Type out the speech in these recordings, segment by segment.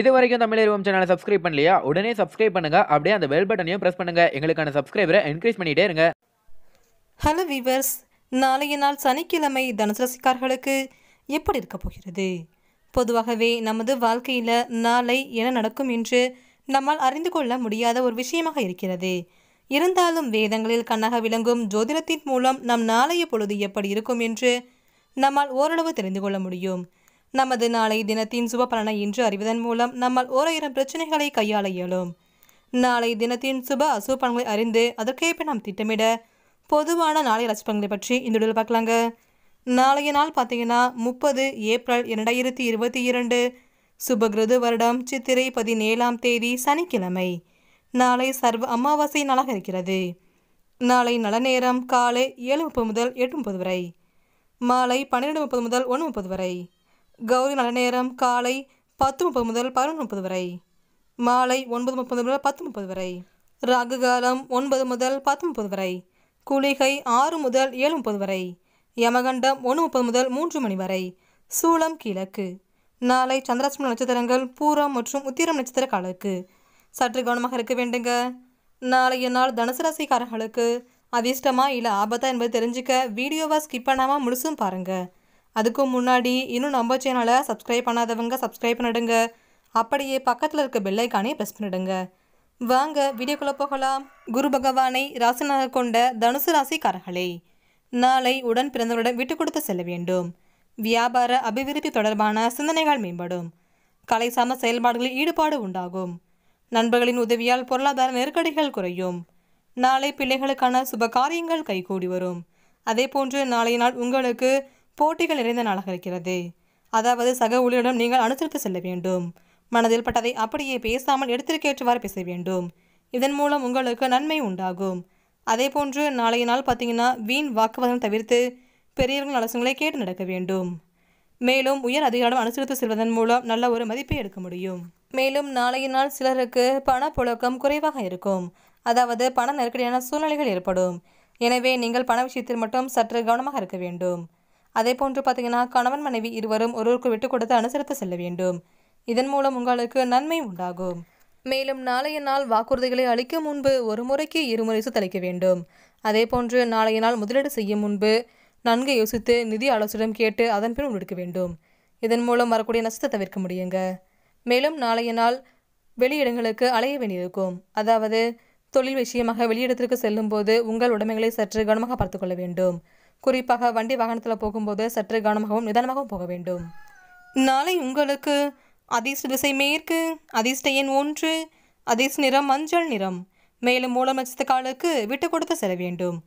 இது வரைக்கும் தமிழ் சேனலை சப்ஸ்கிரைப் பண்ணலையா உடனே சப்ஸ்கிரைப் பண்ணுங்க அப்படியே அந்த பெல் பட்டனையும் பிரஸ் பண்ணுங்க எங்களுக்கான சப்ஸ்கிரைபரை என்கரேஜ் பண்ணிட்டே இருங்க ஹலோ வீவர்ஸ் நாளைய நாள் சனிக்கிழமை தனுசு எப்படி இருக்க போகிறது பொதுவாகவே நமது வாழ்க்கையில் நாளை என்ன நடக்கும் என்று நம்மால் அறிந்து கொள்ள முடியாத ஒரு விஷயமாக இருக்கிறது இருந்தாலும் வேதங்களில் கண்ணாக விளங்கும் ஜோதிடத்தின் மூலம் நம் நாளைய பொழுது எப்படி இருக்கும் என்று நம்மால் ஓரளவு தெரிந்து கொள்ள முடியும் நமது நாளை தினத்தின் சுப பலனை இன்று அறிவதன் மூலம் நம்மால் ஓராயிரம் பிரச்சனைகளை கையாள இயலும் நாளை தினத்தின் சுப அசுப பலன்களை அறிந்து அதற்கேற்ப நாம் திட்டமிட பொதுவான நாளை ராசி பலன்களை பற்றி இந்த உடல் பார்க்கலாங்க நாளைய நாள் பார்த்தீங்கன்னா முப்பது ஏப்ரல் இரண்டாயிரத்தி இருபத்தி இரண்டு சுபகிருது வருடம் சித்திரை பதினேழாம் தேதி சனிக்கிழமை நாளை சர்வ அமாவாசை நாளாக இருக்கிறது நாளை நல்ல நேரம் காலை ஏழு முப்பது முதல் எட்டு முப்பது வரை மாலை பன்னிரெண்டு முப்பது முதல் ஒன்று முப்பது வரை கௌரி நல்ல நேரம் காலை பத்து முப்பது முதல் பதினொன்று முப்பது வரை மாலை ஒன்பது முப்பது முதல் பத்து முப்பது வரை ராகு காலம் ஒன்பது முதல் பத்து முப்பது வரை குளிகை ஆறு முதல் ஏழு முப்பது வரை யமகண்டம் ஒன்று முப்பது முதல் மூன்று மணி வரை சூளம் கிழக்கு நாளை சந்திராசம நட்சத்திரங்கள் பூரம் மற்றும் உத்திரம் நட்சத்திர காலக்கு சற்று கவனமாக இருக்க வேண்டுங்க நாளைய நாள் தனுசு ராசிக்காரர்களுக்கு அதிர்ஷ்டமா இல்லை ஆபத்தா என்பது தெரிஞ்சுக்க வீடியோவை ஸ்கிப் பண்ணாமல் முழுசும் பாருங்கள் அதுக்கும் முன்னாடி இன்னும் நம்ம சேனலை சப்ஸ்கிரைப் பண்ணாதவங்க சப்ஸ்கிரைப் பண்ணிடுங்க அப்படியே பக்கத்தில் இருக்க பெல்லைக்கானே ப்ரெஸ் பண்ணிடுங்க வாங்க வீடியோக்குள்ளே போகலாம் குரு பகவானை ராசினாக கொண்ட தனுசு ராசிக்காரர்களே நாளை உடன் பிறந்தவருடன் விட்டு கொடுத்து செல்ல வேண்டும் வியாபார அபிவிருத்தி தொடர்பான சிந்தனைகள் மேம்படும் கலை சார்ந்த செயல்பாடுகளில் ஈடுபாடு உண்டாகும் நண்பர்களின் உதவியால் பொருளாதார நெருக்கடிகள் குறையும் நாளை பிள்ளைகளுக்கான சுப காரியங்கள் கைகூடி வரும் அதே போன்று நாளைய நாள் உங்களுக்கு போட்டிகள் நிறைந்த நாளாக இருக்கிறது அதாவது சக ஊழியரிடம் நீங்கள் அனுசரித்து செல்ல வேண்டும் மனதில் பட்டதை அப்படியே பேசாமல் எடுத்திருக்கேற்றவாறு பேச வேண்டும் இதன் மூலம் உங்களுக்கு நன்மை உண்டாகும் அதே போன்று நாளைய நாள் பார்த்தீங்கன்னா வீண் வாக்குவாதம் தவிர்த்து பெரியவர்கள் அலசங்களை கேட்டு நடக்க வேண்டும் மேலும் உயர் அதிகாரம் அனுசரித்து செல்வதன் மூலம் நல்ல ஒரு மதிப்பை எடுக்க முடியும் மேலும் நாளைய நாள் சிலருக்கு பணப்புழக்கம் குறைவாக இருக்கும் அதாவது பண நெருக்கடியான சூழ்நிலைகள் ஏற்படும் எனவே நீங்கள் பண விஷயத்தில் மட்டும் சற்று கவனமாக இருக்க வேண்டும் அதே போன்று பார்த்தீங்கன்னா கணவன் மனைவி இருவரும் ஒருவருக்கு விட்டு கொடுத்து அனுசரித்து செல்ல வேண்டும் இதன் மூலம் உங்களுக்கு நன்மை உண்டாகும் மேலும் நாளைய நாள் வாக்குறுதிகளை அளிக்கும் முன்பு ஒரு முறைக்கு இருமுறை சுத்தளிக்க வேண்டும் அதே போன்று நாளைய நாள் முதலீடு செய்யும் முன்பு நன்கு யோசித்து நிதி ஆலோசனம் கேட்டு அதன் பின் முடிக்க வேண்டும் இதன் மூலம் வரக்கூடிய நஷ்டத்தை தவிர்க்க முடியுங்க மேலும் நாளைய நாள் வெளியிடங்களுக்கு அலைய வேண்டியிருக்கும் அதாவது தொழில் விஷயமாக வெளியிடத்திற்கு செல்லும்போது உங்கள் உடைமைகளை சற்று கவனமாக பார்த்துக்கொள்ள வேண்டும் குறிப்பாக வண்டி வாகனத்தில் போகும்போது சற்று கவனமாகவும் நிதானமாகவும் போக வேண்டும் நாளை உங்களுக்கு அதிர்ஷ்ட திசை மேற்கு அதிர்ஷ்ட எண் ஒன்று அதிர்ஷ்ட நிறம் மஞ்சள் நிறம் மேலும் மூலம் நட்சத்திரக்காலுக்கு விட்டு கொடுத்து செல்ல வேண்டும்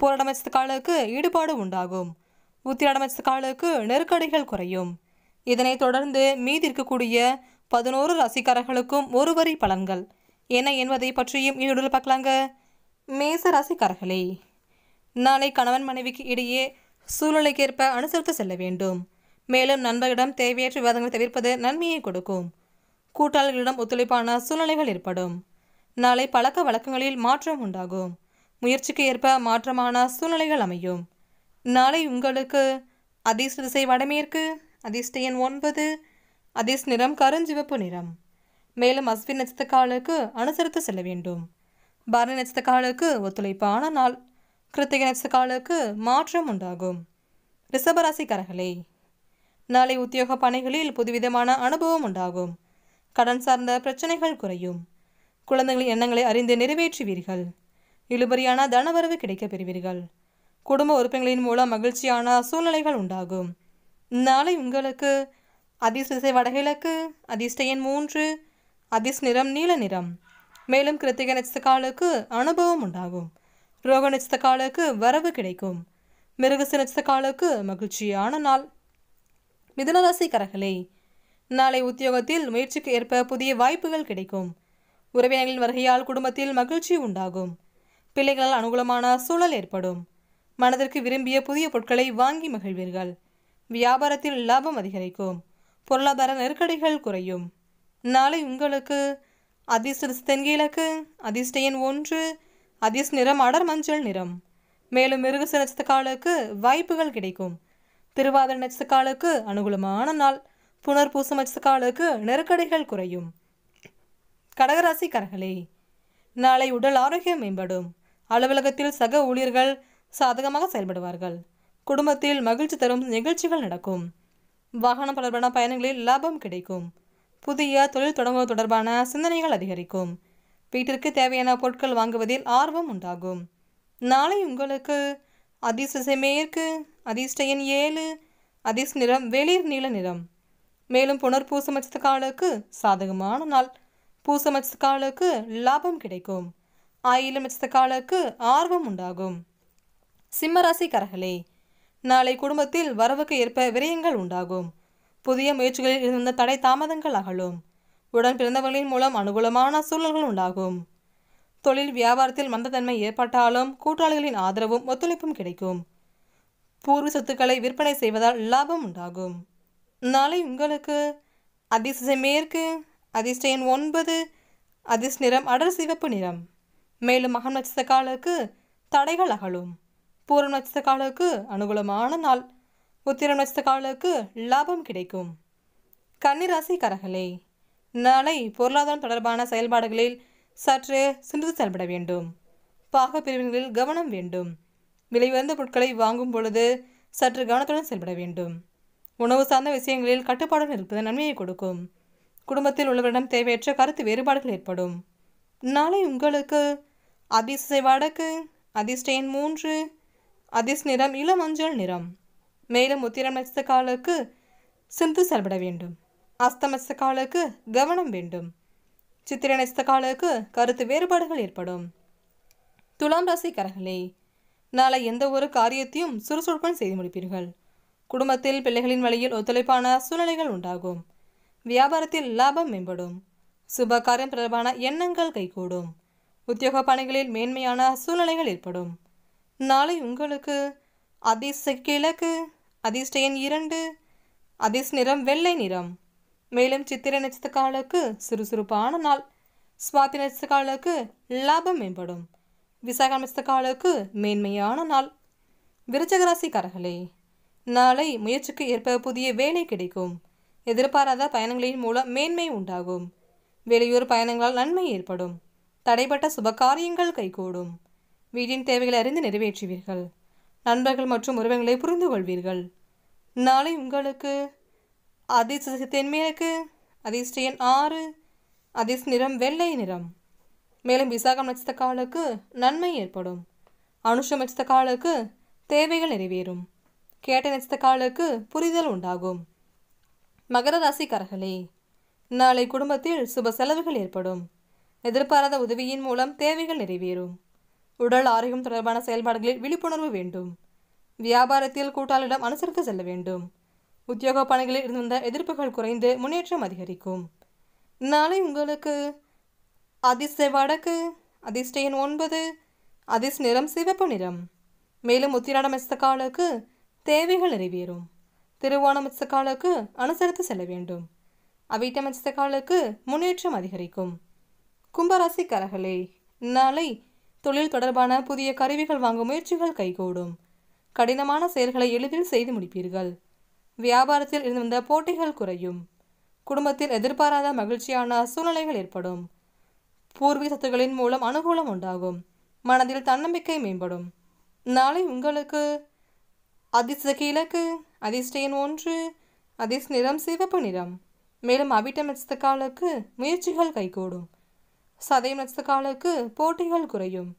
போராட காலுக்கு ஈடுபாடு உண்டாகும் உத்திராட காலுக்கு நெருக்கடிகள் குறையும் இதனைத் தொடர்ந்து மீதி இருக்கக்கூடிய பதினோரு ராசிக்காரர்களுக்கும் ஒருவரி பலன்கள் என்ன என்பதை பற்றியும் இன்னொரு பார்க்கலாங்க மேச ராசிக்காரர்களே நாளை கணவன் மனைவிக்கு இடையே சூழ்நிலைக்கேற்ப அனுசரித்து செல்ல வேண்டும் மேலும் நண்பர்களிடம் தேவையற்ற விவாதங்களை தவிர்ப்பது நன்மையை கொடுக்கும் கூட்டாளிகளிடம் ஒத்துழைப்பான சூழ்நிலைகள் ஏற்படும் நாளை பழக்க வழக்கங்களில் மாற்றம் உண்டாகும் முயற்சிக்கு ஏற்ப மாற்றமான சூழ்நிலைகள் அமையும் நாளை உங்களுக்கு அதிர்ஷ்ட திசை வடமேற்கு அதிர்ஷ்ட எண் ஒன்பது அதிர்ஷ்ட நிறம் கருஞ்சிவப்பு நிறம் மேலும் அஸ்வின் நட்சத்திரக்காரர்களுக்கு அனுசரித்து செல்ல வேண்டும் பாரதி நட்சத்திரக்காரர்களுக்கு ஒத்துழைப்பான நாள் கிருத்திக காலுக்கு மாற்றம் உண்டாகும் ரிஷபராசிக்காரர்களே நாளை உத்தியோக பணிகளில் புதுவிதமான அனுபவம் உண்டாகும் கடன் சார்ந்த பிரச்சனைகள் குறையும் குழந்தைகளின் எண்ணங்களை அறிந்து நிறைவேற்றுவீர்கள் இழுபறியான தனவரவு கிடைக்கப் பெறுவீர்கள் குடும்ப உறுப்பினர்களின் மூலம் மகிழ்ச்சியான சூழ்நிலைகள் உண்டாகும் நாளை உங்களுக்கு அதிசிசை வடகிழக்கு அதிர்ஷ்ட மூன்று அதிர்ஷ்ட நிறம் நீல நிறம் மேலும் கிருத்திக நட்சத்திரக்காலுக்கு அனுபவம் உண்டாகும் ரோக நட்சத்திரக்காலுக்கு வரவு கிடைக்கும் மிருகசி நட்சத்திரக்காலுக்கு மகிழ்ச்சியான நாள் மிதுனராசிக்காரர்களே நாளை உத்தியோகத்தில் முயற்சிக்கு ஏற்ப புதிய வாய்ப்புகள் கிடைக்கும் உறவினர்களின் வருகையால் குடும்பத்தில் மகிழ்ச்சி உண்டாகும் பிள்ளைகளால் அனுகூலமான சூழல் ஏற்படும் மனதிற்கு விரும்பிய புதிய பொருட்களை வாங்கி மகிழ்வீர்கள் வியாபாரத்தில் லாபம் அதிகரிக்கும் பொருளாதார நெருக்கடிகள் குறையும் நாளை உங்களுக்கு அதிர்ஷ்ட தென்கிழக்கு அதிர்ஷ்ட எண் ஒன்று அதிஸ் நிறம் அடர் மஞ்சள் நிறம் மேலும் மிருகச நட்சத்திரக்காலுக்கு வாய்ப்புகள் கிடைக்கும் திருவாதிர நட்சத்திரக்காலுக்கு அனுகூலமான நாள் புனர் புனர்பூச நட்சத்திரக்காலுக்கு நெருக்கடிகள் குறையும் கடகராசி கடகராசிக்காரர்களே நாளை உடல் ஆரோக்கியம் மேம்படும் அலுவலகத்தில் சக ஊழியர்கள் சாதகமாக செயல்படுவார்கள் குடும்பத்தில் மகிழ்ச்சி தரும் நிகழ்ச்சிகள் நடக்கும் வாகனம் தொடர்பான பயணங்களில் லாபம் கிடைக்கும் புதிய தொழில் தொடங்குவது தொடர்பான சிந்தனைகள் அதிகரிக்கும் வீட்டிற்கு தேவையான பொருட்கள் வாங்குவதில் ஆர்வம் உண்டாகும் நாளை உங்களுக்கு அதிர்ஷ்ட மேற்கு அதிர்ஷ்ட ஏழு அதிர்ஷ்ட நிறம் வெளிர் நீல நிறம் மேலும் புனர்பூச மச்சத்துக்காலுக்கு சாதகமான நாள் பூச காலுக்கு லாபம் கிடைக்கும் ஆயிலம் மச்சத்துக்காலுக்கு ஆர்வம் உண்டாகும் சிம்மராசிக்காரர்களே நாளை குடும்பத்தில் வரவுக்கு ஏற்ப விரயங்கள் உண்டாகும் புதிய முயற்சிகளில் இருந்த தடை தாமதங்கள் அகலும் உடன் பிறந்தவர்களின் மூலம் அனுகூலமான சூழல்கள் உண்டாகும் தொழில் வியாபாரத்தில் மந்தத்தன்மை ஏற்பட்டாலும் கூட்டாளிகளின் ஆதரவும் ஒத்துழைப்பும் கிடைக்கும் பூர்வ சொத்துக்களை விற்பனை செய்வதால் லாபம் உண்டாகும் நாளை உங்களுக்கு அதிர்ஷ்ட மேற்கு அதிர்ஷ்ட ஒன்பது அதிர்ஷ்ட நிறம் அடர் சிவப்பு நிறம் மேலும் மகம் நட்சத்திரக்காலுக்கு தடைகள் அகலும் பூரம் காலுக்கு அனுகூலமான நாள் உத்திரம் காலுக்கு லாபம் கிடைக்கும் கன்னிராசி கரகலை நாளை பொருளாதாரம் தொடர்பான செயல்பாடுகளில் சற்று சிந்தித்து செயல்பட வேண்டும் பாக பிரிவினர்களில் கவனம் வேண்டும் விலை உயர்ந்த பொருட்களை வாங்கும் பொழுது சற்று கவனத்துடன் செயல்பட வேண்டும் உணவு சார்ந்த விஷயங்களில் கட்டுப்பாடுகள் இருப்பது நன்மையை கொடுக்கும் குடும்பத்தில் உள்ளவரிடம் தேவையற்ற கருத்து வேறுபாடுகள் ஏற்படும் நாளை உங்களுக்கு அதிசை வடக்கு அதிர்ஷ்ட மூன்று அதிர்ஷ்ட நிறம் இளமஞ்சள் நிறம் மேலும் உத்திரம் காலுக்கு சிந்து செயல்பட வேண்டும் காலுக்கு கவனம் வேண்டும் சித்திர காலுக்கு கருத்து வேறுபாடுகள் ஏற்படும் துலாம் ராசிக்காரர்களே நாளை எந்த ஒரு காரியத்தையும் சுறுசுறுப்பன் செய்து முடிப்பீர்கள் குடும்பத்தில் பிள்ளைகளின் வழியில் ஒத்துழைப்பான சூழ்நிலைகள் உண்டாகும் வியாபாரத்தில் லாபம் மேம்படும் சுப காரியம் தொடர்பான எண்ணங்கள் கைகூடும் உத்தியோக பணிகளில் மேன்மையான சூழ்நிலைகள் ஏற்படும் நாளை உங்களுக்கு அதிர்ஷ்ட கிழக்கு அதிர்ஷ்ட எண் இரண்டு அதிர்ஷ்ட நிறம் வெள்ளை நிறம் மேலும் சித்திர நட்சத்திரக்காரர்களுக்கு சுறுசுறுப்பான நாள் சுவாதி நட்சத்திரக்காரர்களுக்கு லாபம் மேம்படும் விசாக நட்சத்திரக்காரர்களுக்கு மேன்மையான நாள் விருச்சகராசிக்காரர்களே நாளை முயற்சிக்கு ஏற்ப புதிய வேலை கிடைக்கும் எதிர்பாராத பயணங்களின் மூலம் மேன்மை உண்டாகும் வெளியூர் பயணங்களால் நன்மை ஏற்படும் தடைப்பட்ட சுபகாரியங்கள் கைகூடும் வீட்டின் தேவைகளை அறிந்து நிறைவேற்றுவீர்கள் நண்பர்கள் மற்றும் உறவுகளை புரிந்து கொள்வீர்கள் நாளை உங்களுக்கு அதிர்ஷ்ட தென்மேற்கு அதிர்ஷ்ட எண் ஆறு அதிர்ஷ்ட நிறம் வெள்ளை நிறம் மேலும் விசாகம் காலுக்கு நன்மை ஏற்படும் அனுஷம் காலுக்கு தேவைகள் நிறைவேறும் கேட்ட காலுக்கு புரிதல் உண்டாகும் மகர ராசிக்காரர்களே நாளை குடும்பத்தில் சுப செலவுகள் ஏற்படும் எதிர்பாராத உதவியின் மூலம் தேவைகள் நிறைவேறும் உடல் ஆரோக்கியம் தொடர்பான செயல்பாடுகளில் விழிப்புணர்வு வேண்டும் வியாபாரத்தில் கூட்டாளிடம் அனுசரித்து செல்ல வேண்டும் உத்தியோக பணிகளில் இருந்து வந்த எதிர்ப்புகள் குறைந்து முன்னேற்றம் அதிகரிக்கும் நாளை உங்களுக்கு அதிர்ஷ்ட வடக்கு அதிர்ஷ்ட ஒன்பது அதிர்ஷ்ட நிறம் சிவப்பு நிறம் மேலும் உத்திராட மெஸ்தக்காலுக்கு தேவைகள் நிறைவேறும் திருவோணம் மெஸ்தக்காலுக்கு அனுசரித்து செல்ல வேண்டும் அவிட்ட மெஸ்தக்காலுக்கு முன்னேற்றம் அதிகரிக்கும் கும்பராசிக்காரர்களே நாளை தொழில் தொடர்பான புதிய கருவிகள் வாங்கும் முயற்சிகள் கைகூடும் கடினமான செயல்களை எளிதில் செய்து முடிப்பீர்கள் வியாபாரத்தில் இருந்து வந்த போட்டிகள் குறையும் குடும்பத்தில் எதிர்பாராத மகிழ்ச்சியான சூழ்நிலைகள் ஏற்படும் பூர்வீக சத்துக்களின் மூலம் அனுகூலம் உண்டாகும் மனதில் தன்னம்பிக்கை மேம்படும் நாளை உங்களுக்கு அதிர்ஷ்ட கிழக்கு அதிர்ஷ்டன் ஒன்று அதிர்ஷ நிறம் சிவப்பு நிறம் மேலும் அபிட்ட நட்சத்திரக்காலுக்கு முயற்சிகள் கைகூடும் சதயம் நட்சத்திரக்காலுக்கு போட்டிகள் குறையும்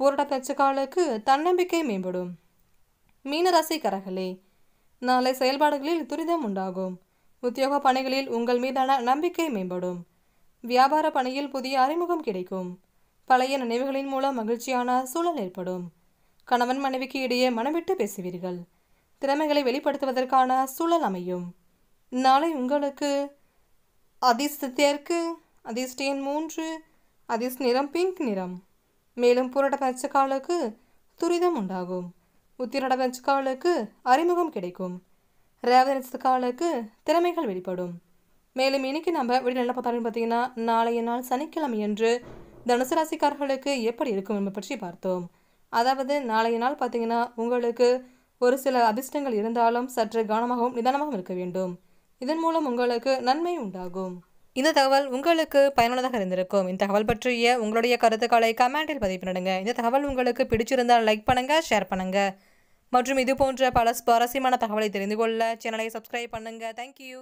போராட்ட நட்சத்திரக்காலுக்கு தன்னம்பிக்கை மேம்படும் கரகலே நாளை செயல்பாடுகளில் துரிதம் உண்டாகும் உத்தியோக பணிகளில் உங்கள் மீதான நம்பிக்கை மேம்படும் வியாபார பணியில் புதிய அறிமுகம் கிடைக்கும் பழைய நினைவுகளின் மூலம் மகிழ்ச்சியான சூழல் ஏற்படும் கணவன் மனைவிக்கு இடையே மனமிட்டு பேசுவீர்கள் திறமைகளை வெளிப்படுத்துவதற்கான சூழல் அமையும் நாளை உங்களுக்கு அதிர்ஷ்டத்திற்கு அதிர்ஷ்டியின் மூன்று அதிர்ஷ்ட நிறம் பிங்க் நிறம் மேலும் புரட பச்சைக்காலுக்கு துரிதம் உண்டாகும் உத்திரடவஞ்சுக்காவலுக்கு அறிமுகம் கிடைக்கும் ரேவதிச்சுக்காவலுக்கு திறமைகள் வெளிப்படும் மேலும் இன்னைக்கு நம்ம என்ன பார்த்தாலும் பார்த்தீங்கன்னா நாளைய நாள் என்று தனுசு ராசிக்காரர்களுக்கு எப்படி இருக்கும் என்பதை பற்றி பார்த்தோம் அதாவது நாளைய நாள் பார்த்தீங்கன்னா உங்களுக்கு ஒரு சில அதிர்ஷ்டங்கள் இருந்தாலும் சற்று கவனமாகவும் நிதானமாகவும் இருக்க வேண்டும் இதன் மூலம் உங்களுக்கு நன்மை உண்டாகும் இந்த தகவல் உங்களுக்கு பயனுள்ளதாக இருந்திருக்கும் இந்த தகவல் பற்றிய உங்களுடைய கருத்துக்களை கமெண்டில் பதிவு பண்ணுங்க இந்த தகவல் உங்களுக்கு பிடிச்சிருந்தால் லைக் பண்ணுங்கள் ஷேர் பண்ணுங்கள் மற்றும் இது போன்ற பல சுவாரஸ்யமான தகவலை தெரிந்து கொள்ள சேனலை சப்ஸ்கிரைப் பண்ணுங்கள் தேங்க்யூ